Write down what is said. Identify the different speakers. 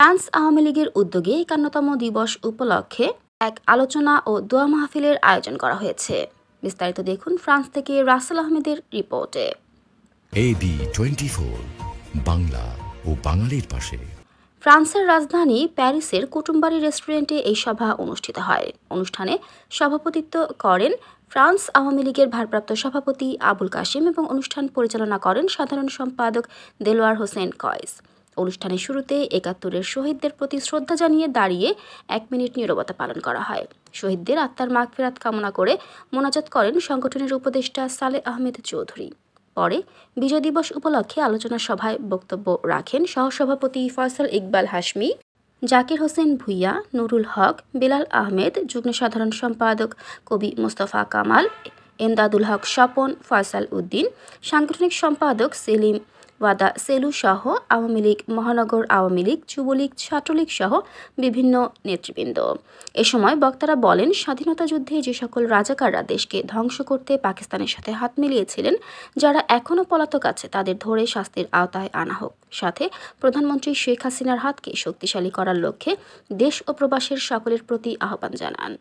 Speaker 1: France Awami লীগের উদ্যোগে একান্নতম দিবস উপলক্ষে এক আলোচনা ও দোয়া মাহফিলের আয়োজন করা হয়েছে বিস্তারিত দেখুন ফ্রান্স থেকে রাসেল আহমেদের রিপোর্টে
Speaker 2: এবি বাংলা ও বাঙালির পাশে
Speaker 1: ফ্রান্সের রাজধানী প্যারিসের কুটুমবাড়ি রেস্টুরেন্টে এই সভা অনুষ্ঠিত হয় অনুষ্ঠানে সভাপতিত্ব করেন ফ্রান্স আওয়ামী লীগের ভারপ্রাপ্ত সভাপতি আবুল কাশিম এবং অনুষ্ঠান পরিচালনা করেন সাধারণ সম্পাদক দেলোয়ার হোসেন কয়েস অনুষ্ঠানের শুরুতে একাত্তরের শহীদদের প্রতি শ্রদ্ধা জানিয়ে দাঁড়িয়ে এক মিনিট নিরবতা পালন করা হয় শহীদদের আত্মার ফেরাত কামনা করে মোনাজাত করেন সংগঠনের উপদেষ্টা সালে আহমেদ চৌধুরী পরে বিজয় দিবস উপলক্ষে আলোচনা সভায় বক্তব্য রাখেন সহসভাপতি ফয়সাল ইকবাল হাসমি জাকির হোসেন ভুইয়া নুরুল হক বেলাল আহমেদ যুগ্ম সাধারণ সম্পাদক কবি মোস্তফা কামাল এমদাদুল হক স্বপন ফয়সাল উদ্দিন সাংগঠনিক সম্পাদক সেলিম ওয়াদা সেলু সহ আওয়ামী লীগ মহানগর আওয়ামী লীগ যুবলীগ ছাত্রলীগ সহ বিভিন্ন নেতৃবৃন্দ এ সময় বক্তারা বলেন স্বাধীনতা যুদ্ধে যে সকল রাজাকাররা দেশকে ধ্বংস করতে পাকিস্তানের সাথে হাত মিলিয়েছিলেন যারা এখনও পলাতক আছে তাদের ধরে শাস্তির আওতায় আনা হোক সাথে প্রধানমন্ত্রী শেখ হাসিনার হাতকে শক্তিশালী করার লক্ষ্যে দেশ ও প্রবাসের সকলের প্রতি আহ্বান জানান